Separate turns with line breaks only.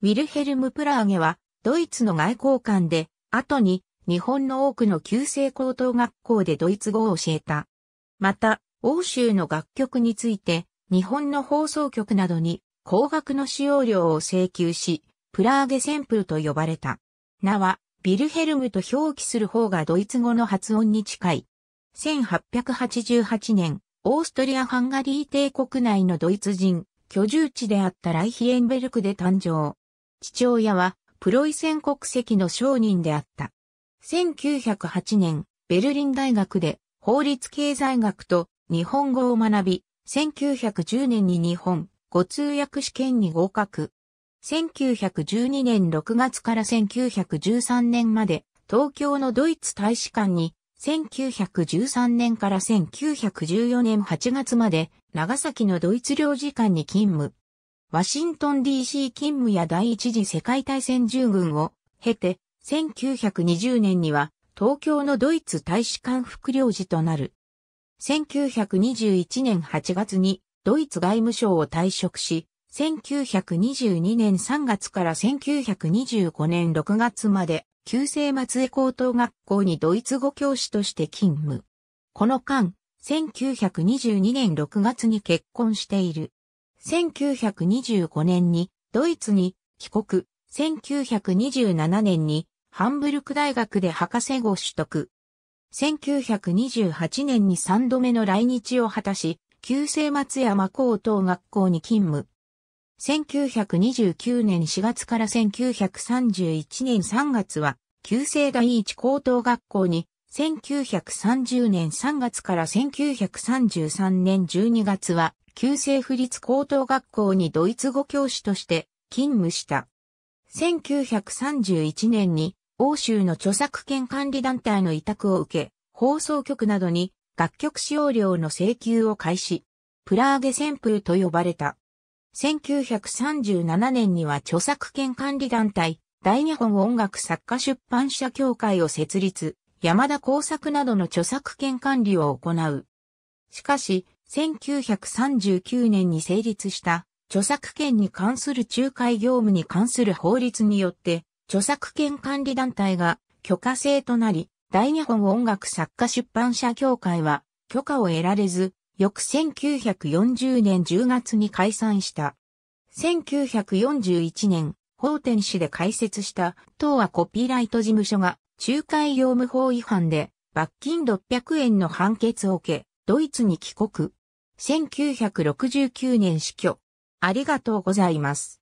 ウィルヘルム・プラーゲは、ドイツの外交官で、後に、日本の多くの旧制高等学校でドイツ語を教えた。また、欧州の楽曲について、日本の放送局などに、高額の使用料を請求し、プラーゲセンプルと呼ばれた。名は、ビルヘルムと表記する方がドイツ語の発音に近い。1888年、オーストリア・ハンガリー帝国内のドイツ人、居住地であったライヒエンベルクで誕生。父親はプロイセン国籍の商人であった。1908年、ベルリン大学で法律経済学と日本語を学び、1910年に日本語通訳試験に合格。1912年6月から1913年まで東京のドイツ大使館に1913年から1914年8月まで長崎のドイツ領事館に勤務。ワシントン DC 勤務や第一次世界大戦従軍を経て、1920年には東京のドイツ大使館副領事となる。1921年8月にドイツ外務省を退職し、1922年3月から1925年6月まで、旧正松江高等学校にドイツ語教師として勤務。この間、1922年6月に結婚している。1925年にドイツに帰国、1927年にハンブルク大学で博士号取得。1928年に3度目の来日を果たし、旧制松山高等学校に勤務。1929年4月から1931年3月は、旧制第一高等学校に、1930年3月から1933年12月は、旧政府立高等学校にドイツ語教師として勤務した。1931年に欧州の著作権管理団体の委託を受け、放送局などに楽曲使用料の請求を開始、プラーゲ旋風と呼ばれた。1937年には著作権管理団体、大日本音楽作家出版社協会を設立、山田工作などの著作権管理を行う。しかし、1939年に成立した著作権に関する仲介業務に関する法律によって、著作権管理団体が許可制となり、大日本音楽作家出版社協会は許可を得られず、翌1940年10月に解散した。1941年、法典市で開設した東亜コピーライト事務所が仲介業務法違反で罰金600円の判決を受け、ドイツに帰国。1969年死去。ありがとうございます。